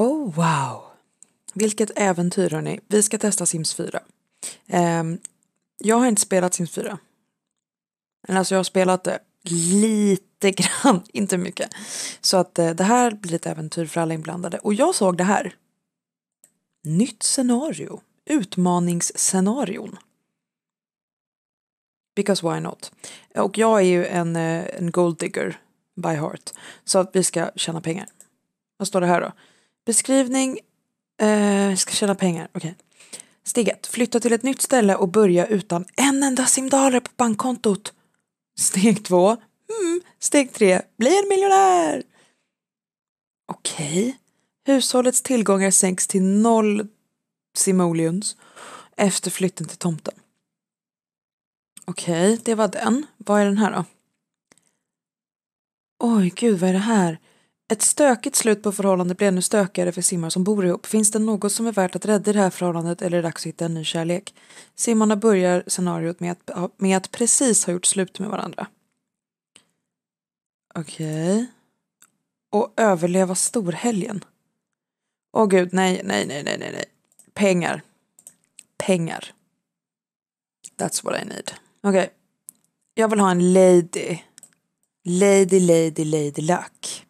Oh wow! Vilket äventyr hörni. Vi ska testa Sims 4. Um, ehm, jag har inte spelat Sims 4. Men alltså jag har spelat det lite grann, inte mycket. Så att uh, det här blir ett äventyr för alla inblandade. Och jag såg det här. Nytt scenario. Utmaningsscenarion. Because why not? Och jag är ju en, eh, en gold digger by heart. Så att vi ska tjäna pengar. Vad står det här då? Beskrivning. Eh, ska tjäna pengar. Okej. Okay. Steg ett, Flytta till ett nytt ställe och börja utan en enda simdaler på bankkontot. Steg två, Mm. Steg tre, Bli en miljonär. Okej. Okay. Hushållets tillgångar sänks till noll simoleons efter flytten till tomten. Okej, okay, det var den. Vad är den här då? Oj, gud, vad är det här? Ett stökigt slut på förhållandet blir ännu stökigare för simmar som bor ihop. Finns det något som är värt att rädda i det här förhållandet eller är det dags att hitta en ny kärlek? Simmarna börjar scenariot med att, med att precis ha gjort slut med varandra. Okej. Okay. Och överleva storhelgen. Åh oh, gud, nej, nej, nej, nej, nej, nej. Pengar. Pengar. That's what I need. Okej. Okay. Jag vill ha en lady. Lady, lady, lady luck.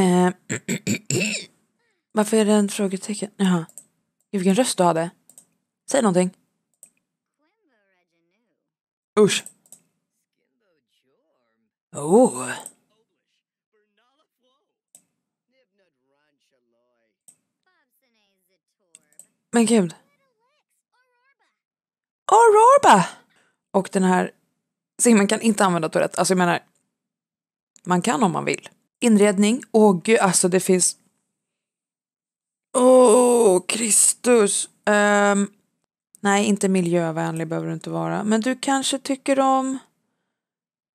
Eh, varför är det en frågetecken? Jaha. Vilken röst du hade. Säg någonting. Usch. Oh. Men gud. Aurorba! Och den här... Simon kan inte använda Tourette. Alltså jag menar, man kan om man vill inredning. Åh oh, gud, alltså det finns... Åh, oh, Kristus! Um, nej, inte miljövänlig behöver du inte vara. Men du kanske tycker om...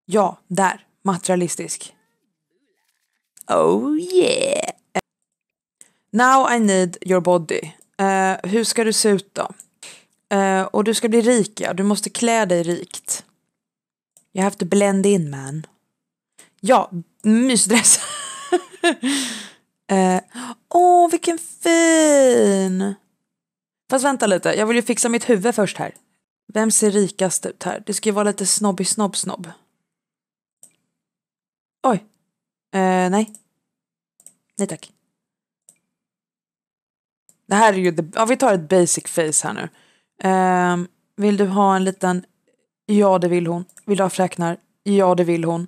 Ja, där! Materialistisk. Oh yeah! Now I need your body. Uh, hur ska du se ut då? Uh, och du ska bli rik, ja. Du måste klä dig rikt. You have to blend in, man. Ja, mysdress. Eh, åh, eh, oh, vilken fin! Fast vänta lite, jag vill ju fixa mitt huvud först här. Vem ser rikast ut här? Det ska ju vara lite snobbig snobb snobb. Oj. Eh, nej. Nej tack. Det här är ju, the, ja vi tar ett basic face här nu. Eh, vill du ha en liten, ja det vill hon. Vill du ha fräknar, ja det vill hon.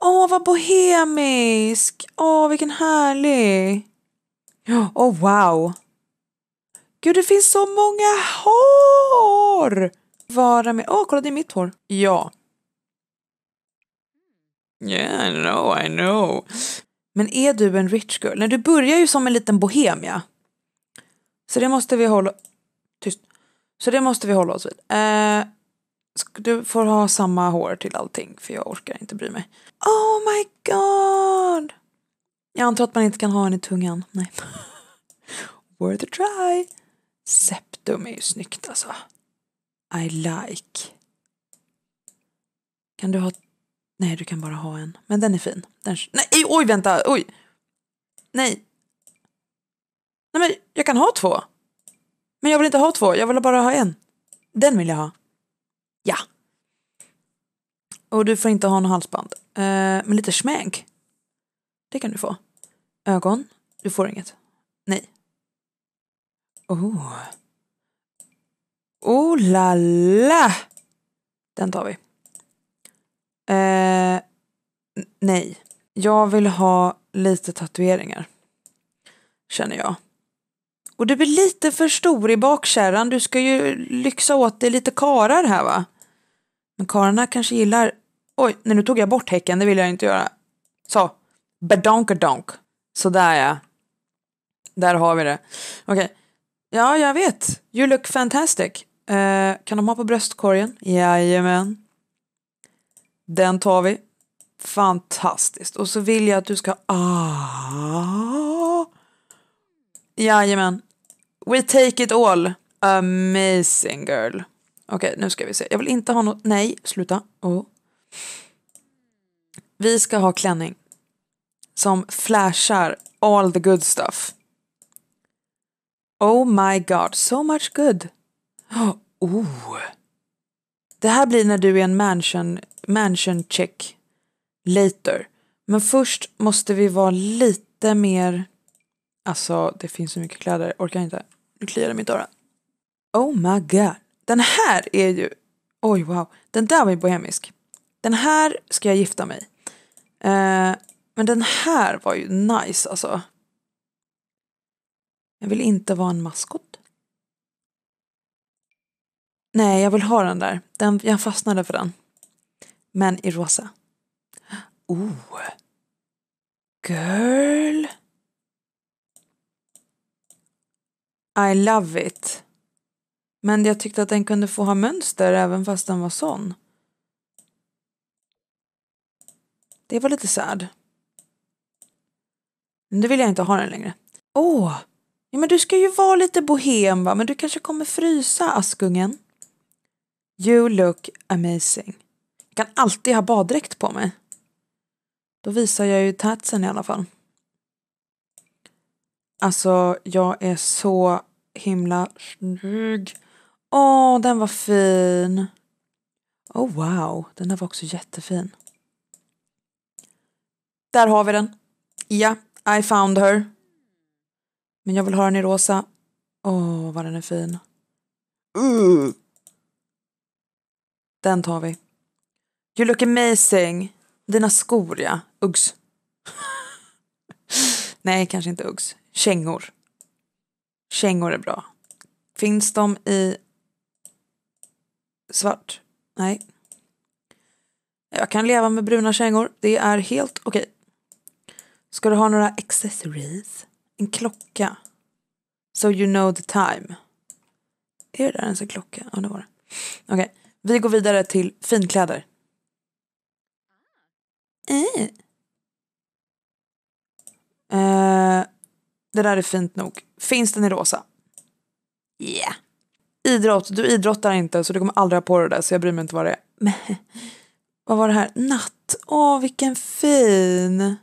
Åh, oh, vad bohemisk! Åh, oh, vilken härlig! Åh, oh, wow! Gud, det finns så många hår! Vara med... Åh, kolla, det är mitt hår. Ja. Yeah, I know, I know. Men är du en rich girl? Nej, du börjar ju som en liten bohemia. Så det måste vi hålla... Tyst. Så det måste vi hålla oss vid. Eh, du får ha samma hår till allting för jag orkar inte bry mig. Oh my god! Jag antar att man inte kan ha en i tungan. Nej. Worth a try. Septum är ju snyggt alltså. I like. Kan du ha... Nej, du kan bara ha en. Men den är fin. Den... Nej, oj, vänta, oj! Nej. Nej, men jag kan ha två. Men jag vill inte ha två, jag vill bara ha en. Den vill jag ha. Ja. Och du får inte ha något halsband. Eh, men lite smägg. Det kan du få. Ögon. Du får inget. Nej. Oh. Oh la la! Den tar vi. Eh, nej. Jag vill ha lite tatueringar. Känner jag. Och du blir lite för stor i bakkärran. Du ska ju lyxa åt dig lite karar här va? Men karlarna kanske gillar... Oj, nej, nu tog jag bort häcken, det vill jag inte göra. Så, badonkadonk. Sådär ja. Där har vi det. Okej. Okay. Ja, jag vet. You look fantastic. Eh, kan de ha på bröstkorgen? Jajamän. Den tar vi. Fantastiskt. Och så vill jag att du ska... Ah. Jajamän. We take it all. Amazing girl. Okej, nu ska vi se. Jag vill inte ha något... Nej, sluta. Oh. Vi ska ha klänning. Som flashar all the good stuff. Oh my god, so much good. Oh. Det här blir när du är en mansion, mansion chick later. Men först måste vi vara lite mer... Alltså, det finns så mycket kläder. Orkar inte. Nu kliar det mitt öra. Oh my god. Den här är ju, oj wow, den där var ju bohemisk. Den här ska jag gifta mig. Eh, men den här var ju nice alltså. Jag vill inte vara en maskot. Nej, jag vill ha den där. Den, jag fastnade för den. Men i rosa. Oh. Girl. I love it. Men jag tyckte att den kunde få ha mönster även fast den var sån. Det var lite sad. Men nu vill jag inte ha den längre. Åh! ja, men du ska ju vara lite bohem va? Men du kanske kommer frysa, Askungen? You look amazing. Jag kan alltid ha baddräkt på mig. Då visar jag ju tatsen i alla fall. Alltså, jag är så himla snygg. Åh, oh, den var fin. Oh wow, den där var också jättefin. Där har vi den. Ja, yeah, I found her. Men jag vill ha den i rosa. Åh, oh, vad den är fin. Uh. Den tar vi. You look amazing. Dina skor, ja. Uggs. Nej, kanske inte Uggs. Kängor. Kängor är bra. Finns de i svart. Nej. Jag kan leva med bruna kängor. Det är helt okej. Okay. Ska du ha några accessories? En klocka? So you know the time. Är det där ens en klocka? Ja, det var det. Okej, okay. vi går vidare till finkläder. Mm. Eh, det där är fint nog. Finns den i rosa? Yeah idrott, du idrottar inte så du kommer aldrig ha på dig det där så jag bryr mig inte vad det är. Men, vad var det här? Natt. Åh, vilken fin.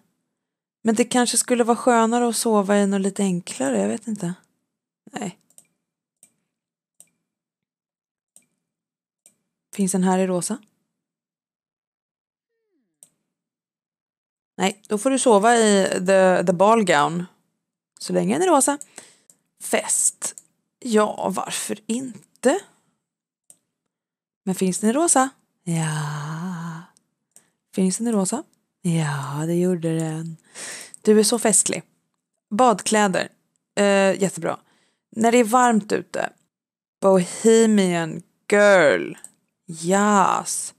Men det kanske skulle vara skönare att sova i något lite enklare, jag vet inte. Nej. Finns den här i rosa? Nej, då får du sova i the, the ball gown. Så länge den är rosa. Fest. Ja, varför inte? Men finns den i rosa? Ja. Finns den i rosa? Ja, det gjorde den. Du är så festlig. Badkläder. Eh, jättebra. När det är varmt ute. Bohemian girl. Yes.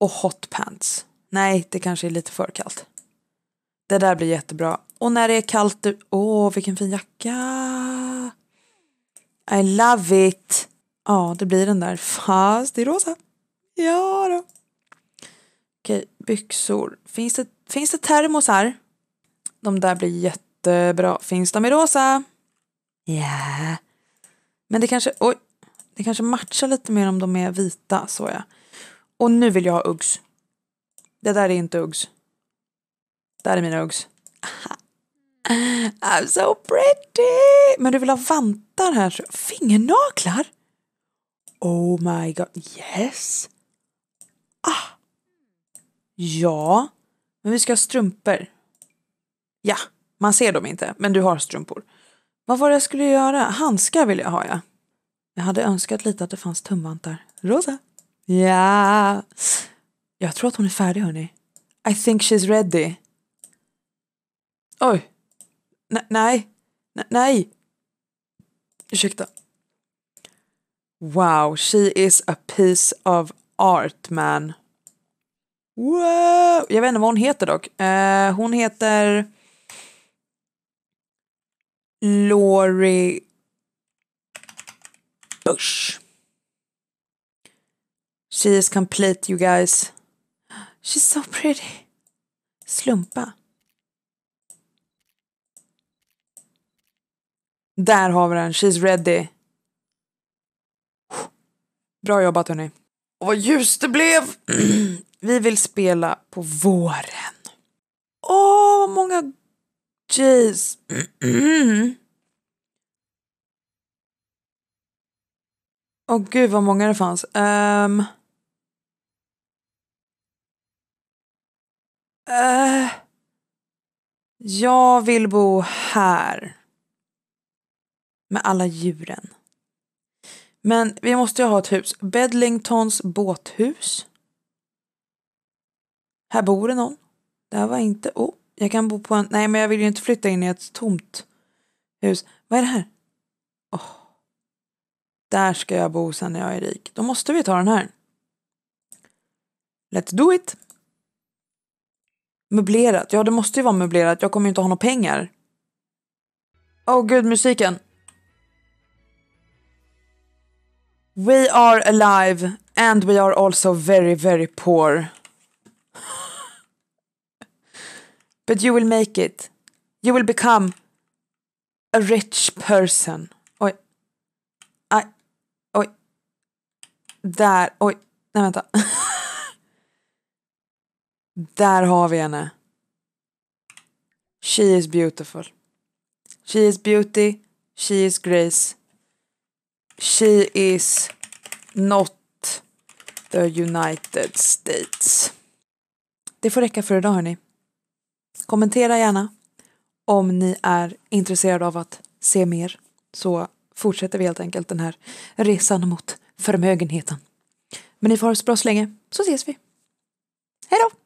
Och hot pants. Nej, det kanske är lite för kallt. Det där blir jättebra. Och när det är kallt... ute? Åh, oh, vilken fin jacka! I love it. Ja, det blir den där. Fast i rosa. Ja då. Okej, byxor. Finns det, finns det termosar? De där blir jättebra. Finns de i rosa? Ja. Yeah. Men det kanske, oj, det kanske matchar lite mer om de är vita, så ja. Och nu vill jag ha Uggs. Det där är inte Uggs. Där är mina Uggs. I'm so pretty! Men du vill ha vantar? tittar här fingernaglar? Oh my god, yes! Ah! Ja, men vi ska ha strumpor. Ja, man ser dem inte, men du har strumpor. Vad var det jag skulle göra? Handskar vill jag ha, ja. Jag hade önskat lite att det fanns tumvantar. Rosa! Ja! Jag tror att hon är färdig, hörni. I think she's ready. Oj! N nej! N nej! Ursäkta. Wow, she is a piece of art man. Wow. Jag vet inte vad hon heter dock. Eh, hon heter Laurie Bush. She is complete you guys. She's so pretty. Slumpa. Där har vi den, she's ready. Bra jobbat hörni. Och vad ljust det blev! vi vill spela på våren. Åh, vad många J's. Åh oh, gud vad många det fanns. Um... Uh... Jag vill bo här med alla djuren. Men vi måste ju ha ett hus. Bedlingtons båthus. Här bor det någon. Det här var inte... Oh, jag kan bo på en... Nej, men jag vill ju inte flytta in i ett tomt hus. Vad är det här? Oh. Där ska jag bo sen när jag är rik. Då måste vi ta den här. Let's do it! Möblerat. Ja, det måste ju vara möblerat. Jag kommer ju inte ha några pengar. Åh oh, gud, musiken! We are alive and we are also very, very poor. but you will make it. You will become a rich person. Oj. I, oj. Där. Oj. Nej, vänta. Där har vi henne. She is beautiful. She is beauty. She is grace. She is not the United States. Det får räcka för idag hörni. Kommentera gärna om ni är intresserade av att se mer så fortsätter vi helt enkelt den här resan mot förmögenheten. Men ni får ha det så bra så länge så ses vi. Hej då!